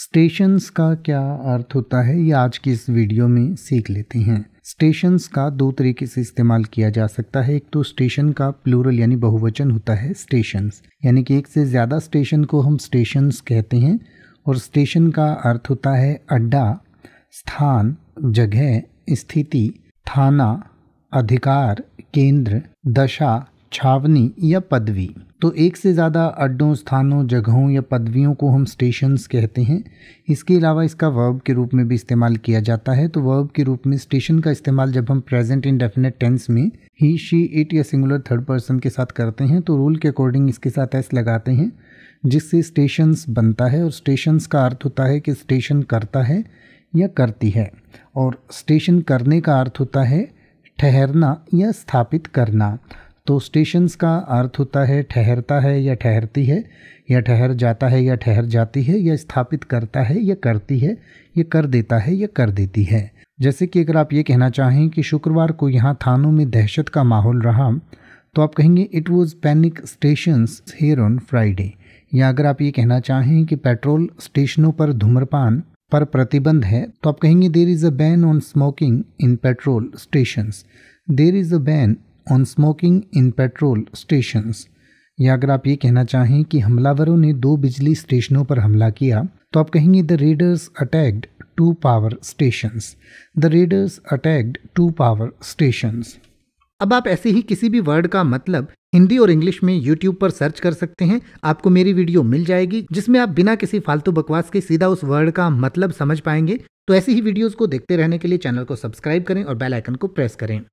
stations का क्या अर्थ होता है ये आज की इस वीडियो में सीख लेते हैं स्टेशंस का दो तरीके से इस्तेमाल किया जा सकता है एक तो स्टेशन का प्लूरल यानी बहुवचन होता है स्टेशंस यानी कि एक से ज़्यादा स्टेशन को हम स्टेशंस कहते हैं और स्टेशन का अर्थ होता है अड्डा स्थान जगह स्थिति थाना अधिकार केंद्र दशा छावनी या पदवी तो एक से ज़्यादा अड्डों स्थानों जगहों या पदवियों को हम स्टेशंस कहते हैं इसके अलावा इसका वर्ब के रूप में भी इस्तेमाल किया जाता है तो वर्ब के रूप में स्टेशन का इस्तेमाल जब हम प्रेजेंट इन डेफिनेट टेंस में ही शी इट या सिंगुलर थर्ड पर्सन के साथ करते हैं तो रूल के अकॉर्डिंग इसके साथ एस लगाते हैं जिससे स्टेशंस बनता है और स्टेशंस का अर्थ होता है कि स्टेशन करता है या करती है और स्टेशन करने का अर्थ होता है ठहरना या स्थापित करना तो स्टेशंस का अर्थ होता है ठहरता है या ठहरती है या ठहर जाता है या ठहर जाती है या स्थापित करता है या करती है या कर देता है या कर देती है जैसे कि अगर आप ये कहना चाहें कि शुक्रवार को यहाँ थानों में दहशत का माहौल रहा तो आप कहेंगे it was panic stations here on Friday या अगर आप ये कहना चाहें कि पेट्रोल स्टेशनों पर धूम्रपान पर प्रतिबंध है तो आप कहेंगे there is a ban on smoking in petrol stations there is a ban on smoking in petrol station या अगर आप ये कहना चाहें कि हमलावरों ने दो बिजली स्टेशनों पर हमला किया तो आप कहेंगे the raiders attacked two power station the raiders attacked two power station अब आप ऐसे ही किसी भी वर्ड का मतलब हिंदी और इंग्लिश में यूट्यूब पर सर्च कर सकते हैं आपको मेरी वीडियो मिल जाएगी जिसमें आप बिना किसी फालतू बकवास के सीधा उस वर्ड का मतलब समझ पाएंगे तो ऐसी ही वीडियोस को देखते रहने के लिए चैनल को सब्सक्राइब करें और बेल आइकन को प्रेस करें